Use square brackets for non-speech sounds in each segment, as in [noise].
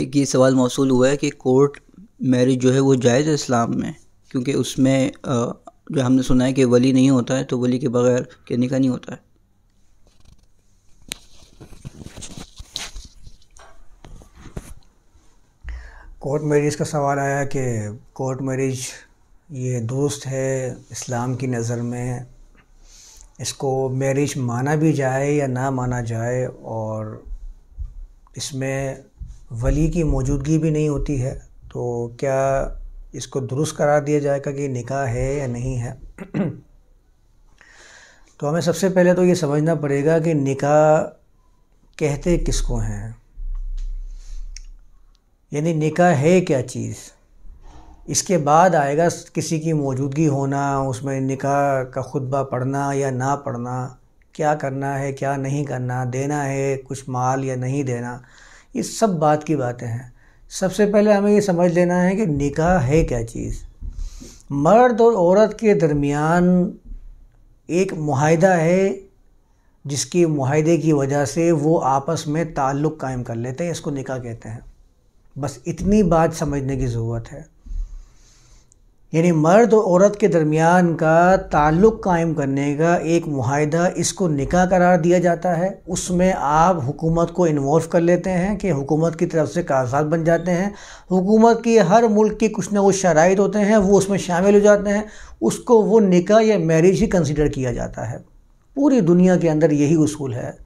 एक ये सवाल मौसू हुआ है कि कोर्ट मैरिज जो है वो जायज़ है इस्लाम में क्योंकि उसमें जो हमने सुना है कि वली नहीं होता है तो वली के बगैर के निका नहीं होता है कोर्ट मैरिज का सवाल आया कि कोर्ट मैरिज ये दोस्त है इस्लाम की नज़र में इसको मैरिज माना भी जाए या ना माना जाए और इसमें वली की मौजूदगी भी नहीं होती है तो क्या इसको दुरुस्त करार दिया जाएगा कि निकाह है या नहीं है [clears throat] तो हमें सबसे पहले तो ये समझना पड़ेगा कि निकाह कहते किसको हैं यानी निकाह है क्या चीज़ इसके बाद आएगा किसी की मौजूदगी होना उसमें निकाह का खुतबा पढ़ना या ना पढ़ना क्या करना है क्या नहीं करना देना है कुछ माल या नहीं देना ये सब बात की बातें हैं सबसे पहले हमें ये समझ लेना है कि निकाह है क्या चीज़ मर्द और औरत के दरमियान एक माहदा है जिसकी माहदे की वजह से वो आपस में ताल्लुक़ कायम कर लेते हैं इसको निकाह कहते हैं बस इतनी बात समझने की ज़रूरत है यानी मर्द और औरत के दरमियान का ताल्लुक़ कायम करने का एक माहदा इसको निकाह करार दिया जाता है उसमें आप हुकूमत को इन्वॉल्व कर लेते हैं कि हुकूमत की तरफ से कागजात बन जाते हैं हुकूमत की हर मुल्क के कुछ ना कुछ शराइ होते हैं वो उसमें शामिल हो जाते हैं उसको वो निकाह या मैरिज ही कंसिडर किया जाता है पूरी दुनिया के अंदर यही उसूल है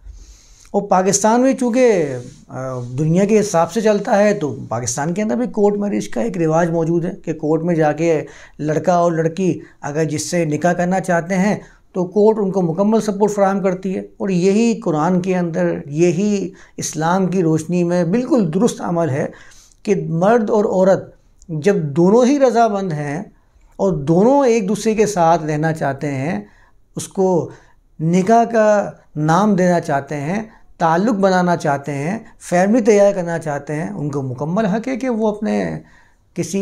और पाकिस्तान में चूँकि दुनिया के हिसाब से चलता है तो पाकिस्तान के अंदर भी कोर्ट मैरिज का एक रिवाज मौजूद है कि कोर्ट में जाके लड़का और लड़की अगर जिससे निकाह करना चाहते हैं तो कोर्ट उनको मुकम्मल सपोर्ट फ्राहम करती है और यही कुरान के अंदर यही इस्लाम की रोशनी में बिल्कुल दुरुस्त अमल है कि मर्द और औरत जब दोनों ही रजामंद हैं और दोनों एक दूसरे के साथ रहना चाहते हैं उसको निकाह का नाम देना चाहते हैं ताल्लुक़ बनाना चाहते हैं फैमिली तैयार करना चाहते हैं उनको मुकम्मल हक है कि वो अपने किसी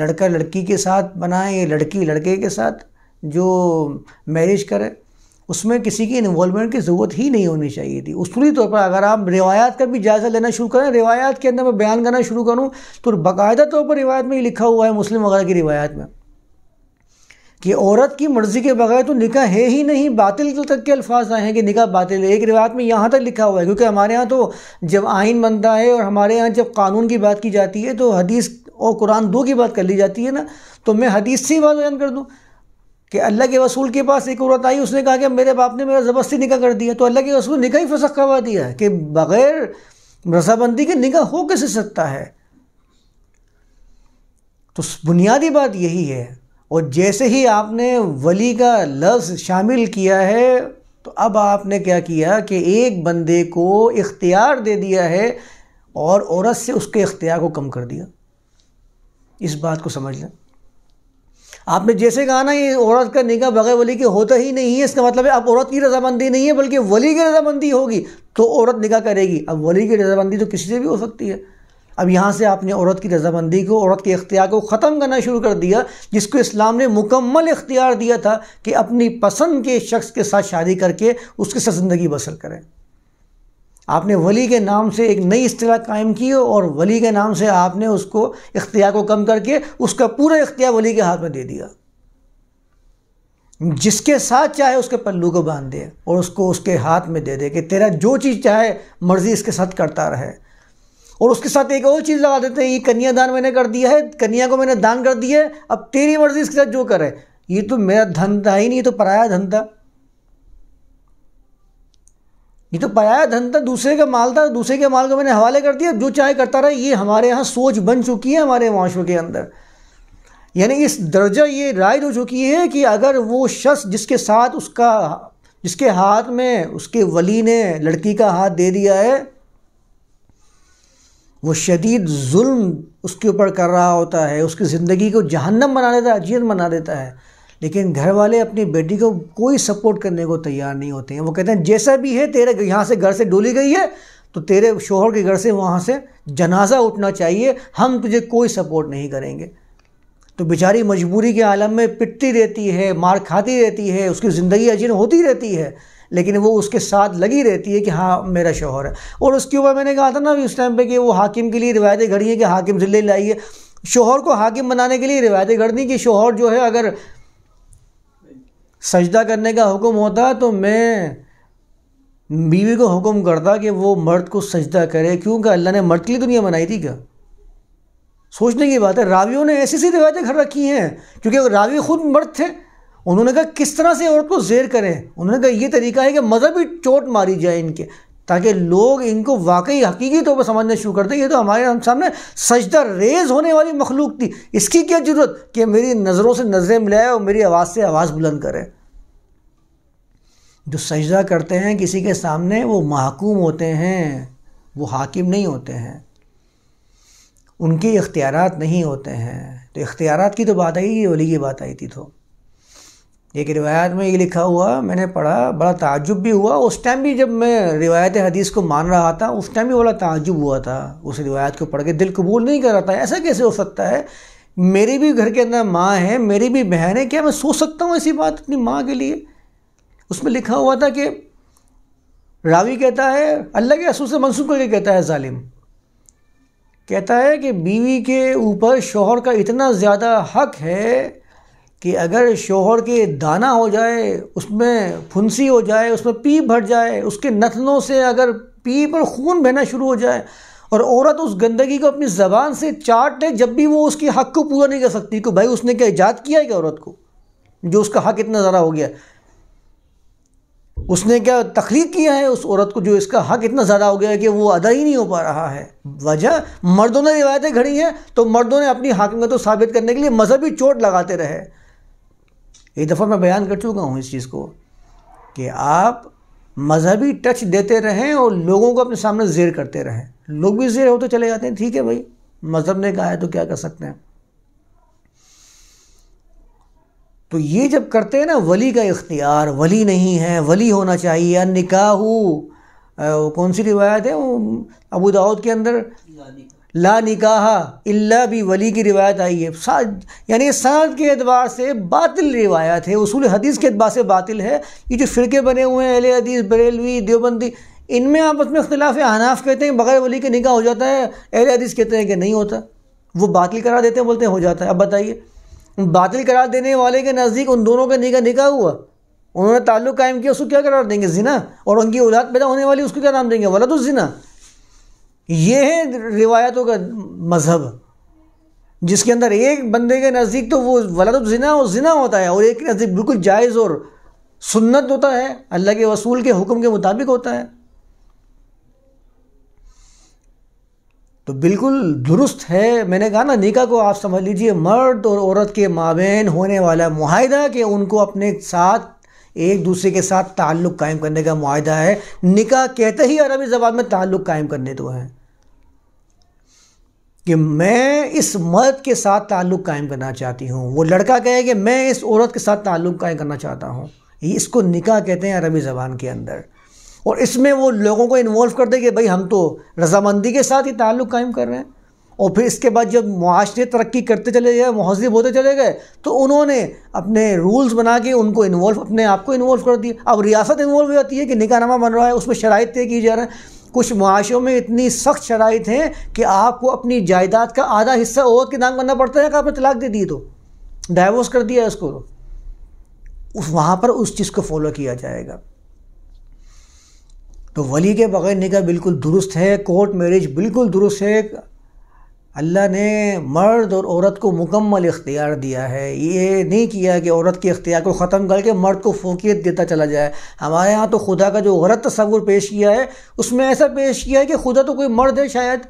लड़का लड़की के साथ बनाएं या लड़की लड़के के साथ जो मैरिज करें उसमें किसी की इन्वॉलमेंट की ज़रूरत ही नहीं होनी चाहिए थी उसूली तौर पर अगर आप रिवायात का भी जायज़ा लेना शुरू करें रिवायात के अंदर मैं बयान करना शुरू करूँ तो बाकायदा तौर पर रिवायत में ही लिखा हुआ है मुस्लिम वगैरह की रिवायात में कि औरत की मर्ज़ी के बगैर तो निका है ही नहीं बातिल तक के अल्फाज आए हैं कि निका बातिल है एक रिवायत में यहाँ तक लिखा हुआ है क्योंकि हमारे यहाँ तो जब आइन बनता है और हमारे यहाँ जब कानून की बात की जाती है तो हदीस और कुरान दो की बात कर ली जाती है ना तो मैं हदीस से ही बात बयान कर दूँ कि अल्लाह के वसूल के पास एक औरत आई उसने कहा कि मेरे बाप ने मेरा ज़बरदस्ती निकाह कर दिया तो अल्लाह के वसूल निका ही फसक करवा दिया कि बग़ैर रसाबंदी के निका हो कैसे सकता है तो बुनियादी बात यही है और जैसे ही आपने वली का लफ्ज़ शामिल किया है तो अब आपने क्या किया कि एक बंदे को इख्तियार दे दिया है और औरत से उसके इख्तियार को कम कर दिया इस बात को समझ लें आपने जैसे कहा ना ये औरत का निकाह बगैर वली के होता ही नहीं है इसका मतलब है अब औरत की रजामंदी नहीं है बल्कि वली की रजामंदी होगी तो औरत निकाह करेगी अब वली की रजामंदी तो किसी से भी हो सकती है अब यहाँ से आपने औरत की रजामंदी को औरत के इख्तियार को ख़त्म करना शुरू कर दिया जिसको इस्लाम ने मुकम्मल इख्तियार दिया था कि अपनी पसंद के शख्स के साथ शादी करके उसके साथ ज़िंदगी बसर करें आपने वली के नाम से एक नई अतलाह कायम की और वली के नाम से आपने उसको इख्तियार को कम करके उसका पूरा इख्तियार वली के हाथ में दे दिया जिसके साथ चाहे उसके पल्लू को बांध दे और उसको उसके हाथ में दे दे कि तेरा जो चीज़ चाहे मर्ज़ी इसके साथ करता रहे और उसके साथ एक और चीज़ लगा देते हैं ये कन्यादान मैंने कर दिया है कन्या को मैंने दान कर दिया है अब तेरी मर्जी इसके साथ जो करे ये तो मेरा धन था ही नहीं तो पराया धन था ये तो पराया धन था तो दूसरे का माल था दूसरे के माल को मैंने हवाले कर दिया जो चाहे करता रहा ये हमारे यहाँ सोच बन चुकी है हमारे माशरे के अंदर यानी इस दर्जा ये राइज हो तो चुकी है कि अगर वो शख्स जिसके साथ उसका जिसके हाथ में उसके वली ने लड़की का हाथ दे दिया है वो शदीद जुल्म उसके ऊपर कर रहा होता है उसकी ज़िंदगी को जहन्नम बना देता है अजियत बना देता है लेकिन घर वाले अपनी बेटी को कोई सपोर्ट करने को तैयार नहीं होते हैं वो कहते हैं जैसा भी है तेरे यहाँ से घर से डोली गई है तो तेरे शोहर के घर से वहाँ से जनाजा उठना चाहिए हम तुझे कोई सपोर्ट नहीं करेंगे तो बेचारी मजबूरी के आलम में पिटती रहती है मार खाती रहती है उसकी ज़िंदगी अजीन होती रहती है लेकिन वो उसके साथ लगी रहती है कि हाँ मेरा शोहर है और उसके ऊपर मैंने कहा था ना अभी उस टाइम पे कि वो हाकिम के लिए रिवायतें घड़ी हैं कि हाकिम जिले लाइए शोहर को हाकिम बनाने के लिए रिवायतें घड़नी कि शोहर जो है अगर सजदा करने का हुक्म होता तो मैं बीवी को हुक्म करता कि वो मर्द को सजदा करे क्योंकि अल्लाह ने मर्द के लिए दुनिया बनाई थी क्या सोचने की बात है रावियों ने ऐसी सी रिवायतें घर रखी हैं क्योंकि रावी खुद मर्द थे उन्होंने कहा किस तरह से औरत को जेर करें उन्होंने कहा यह तरीका है कि मजहबी चोट मारी जाए इनके ताकि लोग इनको वाकई हकीकी तौर पर समझना शुरू कर दें ये तो हमारे हम सामने सजदा रेज होने वाली मखलूक थी इसकी क्या ज़रूरत कि मेरी नज़रों से नज़रें मिलाए और मेरी आवाज़ से आवाज़ बुलंद करें जो सजदा करते हैं किसी के सामने वो महकूम होते हैं वो हाकिम नहीं होते हैं उनके इख्तियार नहीं होते हैं तो इख्तियार की तो बात आई ये वली की बात आई थी तो एक रिवायत में ये लिखा हुआ मैंने पढ़ा बड़ा ताजुब भी हुआ उस टाइम भी जब मैं रिवायत हदीस को मान रहा था उस टाइम भी बड़ा ताजुब हुआ था उस रिवायत को पढ़ के दिल कबूल नहीं कर रहा था ऐसा कैसे हो सकता है मेरे भी घर के अंदर माँ है मेरी भी बहन है क्या मैं सोच सकता हूँ ऐसी बात अपनी माँ के लिए उसमें लिखा हुआ था कि रावी कहता है अल्लाह के रसूल से मनसूब करके कहता है ालिम कहता है कि बीवी के ऊपर शोहर का इतना ज़्यादा हक है कि अगर शोहर के दाना हो जाए उसमें फुंसी हो जाए उसमें पी भर जाए उसके नथनों से अगर पी पर खून बहना शुरू हो जाए और औरत उस गंदगी को अपनी ज़बान से चाट ले जब भी वो उसके हक को पूरा नहीं कर सकती कि भाई उसने क्या ईजाद किया है क्या औरत को जो उसका हक इतना ज़्यादा हो गया उसने क्या तख्लीक किया है उस औरत को जो इसका हक इतना ज़्यादा हो गया है कि वो अदा ही नहीं हो पा रहा है वजह मर्दों ने रिवायतें घड़ी हैं तो मर्दों ने अपनी हाकिमत को साबित करने के लिए मजहबी चोट लगाते रहे एक दफ़ा मैं बयान कर चुका हूँ इस चीज़ को कि आप मजहबी टच देते रहें और लोगों को अपने सामने जेर करते रहें लोग भी जेर होते चले जाते हैं ठीक है भाई मज़हब ने कहा है तो क्या कर सकते हैं तो ये जब करते हैं ना वली का इख्तियार वली नहीं है वली होना चाहिए या निकाह कौन सी रिवायत है अबू दाऊद के अंदर ला निकाह इल्ला भी वली की रिवायत आई है सा यानी सात के अतबार से बातिल रिवायत है उसूल हदीस के अतबार से बातिल है ये जो फ़िरके बने हुए हैं अहले हदीस बरेलवी देवबंदी इनमें आपस में अख्तिलाफ हनाफ कहते हैं बग़ैर वली के निकाह हो जाता है अहले हदीस कहते हैं कि नहीं होता वो बातिल करा देते हैं बोलते हैं हो जाता है अब बताइए बातिल करार देने वाले के नज़दीक उन दोनों का निका निका हुआ उन्होंने ताल्लुक़ कायम किया उसको क्या करार देंगे जिना और उनकी औलाद पैदा होने वाली उसको क्या नाम देंगे वलद जिना ये है रिवायतों का मज़हब जिसके अंदर एक बंदे के नज़दीक तो वो वलद जिना और जिना होता है और एक के नज़दीक बिल्कुल जायज़ और सुन्नत होता है अल्लाह के वसूल के हुक्म के मुताबिक होता है तो बिल्कुल दुरुस्त है मैंने कहा ना निका को आप समझ लीजिए मर्द और औरत के माबेन होने वाला माहिदा कि उनको अपने साथ एक दूसरे के साथ ताल्लुक़ कायम करने का माहिदा है निका कहते ही अरबी ज़बान में ताल्लुक़ कायम करने तो है कि मैं इस मर्द के साथ ताल्लुक़ कायम करना चाहती हूँ वो लड़का कहे कि मैं इस औरत के साथ ताल्लुक़ कायम करना चाहता हूँ इसको निका कहते हैं अरबी ज़बान के अंदर और इसमें वो लोगों को इन्वॉल्व कर दे कि भाई हम तो रजामंदी के साथ ही ताल्लुक़ कायम कर रहे हैं और फिर इसके बाद जब माशरे तरक्की करते चले गए महजब होते चले गए तो उन्होंने अपने रूल्स बना के उनको इन्वॉल्व अपने आप को इन्वॉल्व कर दिया अब रियासत इन्वॉल्व हो जाती है कि निकाहनामा बन रहा है उसमें शराइ तय की जा रहा है कुछ माशों में इतनी सख्त शराइ हैं कि आपको अपनी जायदाद का आधा हिस्सा औरत के नाम करना पड़ता है कि आपने तलाक दे दी तो डाइवोर्स कर दिया है उसको उस वहाँ पर उस चीज़ को फॉलो किया जाएगा तो वली के बग़ैर निकाह बिल्कुल दुरुस्त है कोर्ट मैरिज बिल्कुल दुरुस्त है अल्लाह ने मर्द और औरत को मुकम्मल इख्तियार दिया है ये नहीं किया कि औरत के इख्तियार को ख़त्म करके मर्द को फोकियत देता चला जाए हमारे यहाँ तो खुदा का जो गलत तस्वुर पेश किया है उसमें ऐसा पेश किया है कि खुदा तो कोई मर्द है शायद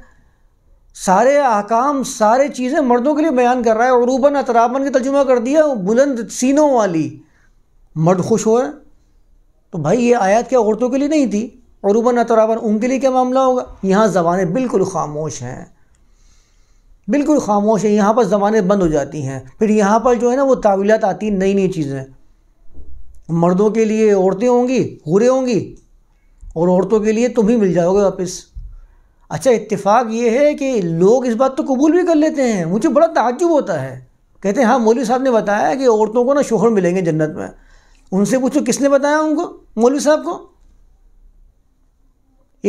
सारे अहकाम सारे चीज़ें मर्दों के लिए बयान कर रहा है और रूबन अतराबन का तर्जुमा कर दिया बुलंद सीनों वाली मर्द खुश हो तो भाई ये आयत क्या औरतों के लिए नहीं थी रूबन अतराबन उनके लिए क्या मामला होगा यहाँ जबानें बिल्कुल खामोश हैं बिल्कुल खामोश है यहाँ पर जबानें बंद हो जाती हैं फिर यहाँ पर जो है ना वो तावीलत आती हैं नई नई चीज़ें मर्दों के लिए औरतें होंगी हुरें होंगी और औरतों के लिए तुम ही मिल जाओगे वापस अच्छा इत्तेफाक ये है कि लोग इस बात तो कबूल भी कर लेते हैं मुझे बड़ा ताजुब होता है कहते हैं हाँ मौलवी साहब ने बताया कि औरतों को ना शोहर मिलेंगे जन्नत में उनसे पूछो किसने बताया उनको मौलवी साहब को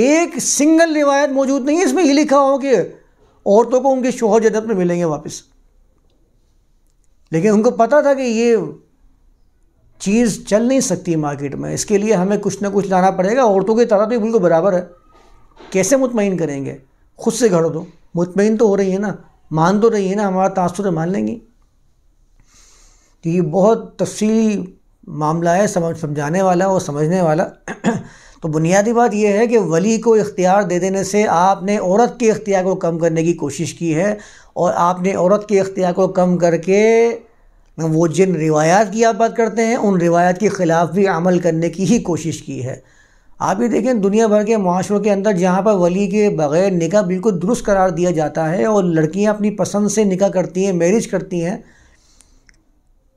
एक सिंगल रिवायत मौजूद नहीं है इसमें ये लिखा हो कि औरतों को उनके शोहर जन्नत में मिलेंगे वापस लेकिन उनको पता था कि ये चीज़ चल नहीं सकती मार्केट में इसके लिए हमें कुछ ना कुछ लाना पड़ेगा औरतों की तादाद तो बिल्कुल बराबर है कैसे मुतमिन करेंगे खुद से घड़ो दो तो। मुतमिन तो हो रही है ना मान तो रही है ना हमारा तासुर मान लेंगी तो ये बहुत तफसली मामला है समझ समझाने वाला और समझने वाला तो बुनियादी बात यह है कि वली को इख्तियार दे देने से आपने औरत के इख्तियार को कम करने की कोशिश की है और आपने औरत के इख्तियार को कम करके वो जिन रिवायात की आप बात करते हैं उन रिवायात के ख़िलाफ़ भी अमल करने की ही कोशिश की है आप ये देखें दुनिया भर के माशरों के अंदर जहाँ पर वली के बग़ैर निकाह बिल्कुल दुरुस्त करार दिया जाता है और लड़कियाँ अपनी पसंद से निकाह करती हैं मैरिज करती हैं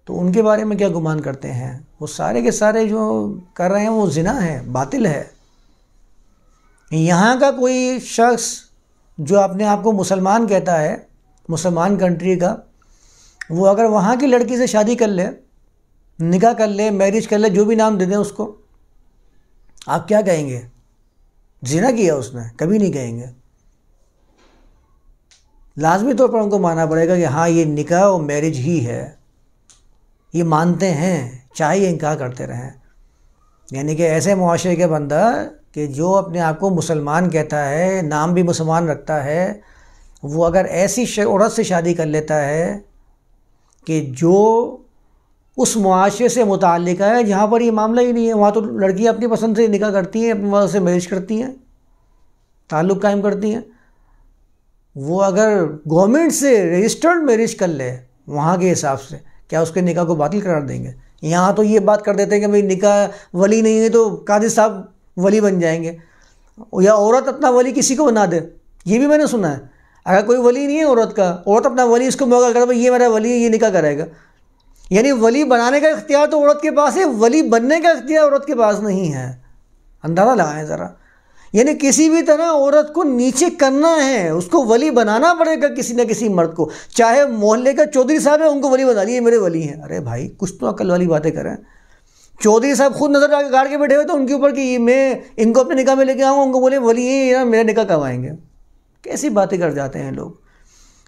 तो उनके बारे में क्या गुमान करते हैं वो सारे के सारे जो कर रहे हैं वो जिना है बातिल है यहाँ का कोई शख्स जो अपने आप को मुसलमान कहता है मुसलमान कंट्री का वो अगर वहाँ की लड़की से शादी कर ले निकाह कर ले मैरिज कर ले जो भी नाम दे दें उसको आप क्या कहेंगे जिना किया उसने कभी नहीं कहेंगे लाजमी तौर पर उनको मानना पड़ेगा कि हाँ ये निकाह और मैरिज ही है ये मानते हैं चाहे इनकार करते रहें यानी कि ऐसे माशरे के बंदा कि जो अपने आप को मुसलमान कहता है नाम भी मुसलमान रखता है वो अगर ऐसी औरत से शादी कर लेता है कि जो उस मुआशरे से मुतल है जहाँ पर ये मामला ही नहीं है वहाँ तो लड़कियाँ अपनी पसंद से निकाह करती हैं अपनी पसंद से मैरिज करती हैं ताल्लुक़ कायम करती हैं वो अगर गवर्नमेंट से रजिस्टर्ड मैरिज कर ले वहाँ के हिसाब से क्या उसके निका को बातिल करार देंगे यहाँ तो ये बात कर देते हैं कि भाई निका वली नहीं है तो कादिर साहब वली बन जाएंगे या औरत अपना वली किसी को बना दे ये भी मैंने सुना है अगर कोई वली नहीं है औरत का औरत अपना वली इसको मौका करता भाई ये मेरा वली है ये निका कराएगा यानी वली बनाने का इख्तियार तो औरत के पास है वली बनने का इख्तियार औरत के पास नहीं है अंदाज़ा लगाएं ज़रा यानी किसी भी तरह औरत को नीचे करना है उसको वली बनाना पड़ेगा किसी ना किसी मर्द को चाहे मोहल्ले का चौधरी साहब है उनको वली बना लिए मेरे वली हैं अरे भाई कुछ तो अकल वाली बातें करें चौधरी साहब खुद नज़र गाड़ के बैठे हुए तो उनके ऊपर कि मैं इनको अपने निकाह में लेके आऊँगा उनको बोले वली ये या मेरा निकाह कब आएंगे कैसी बातें कर जाते हैं लोग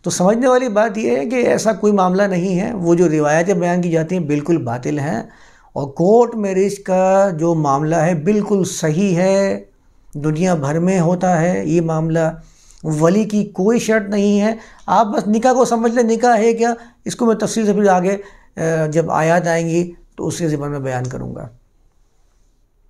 तो समझने वाली बात यह है कि ऐसा कोई मामला नहीं है वो जो रिवायतें बयान की जाती हैं बिल्कुल बातिल हैं और कोर्ट मैरिज का जो मामला है बिल्कुल सही है दुनिया भर में होता है ये मामला वली की कोई शर्त नहीं है आप बस निका को समझ लें निका है क्या इसको मैं तफसील से फिर आगे जब आयात आएंगी तो उसके ज़िबान में बयान करूँगा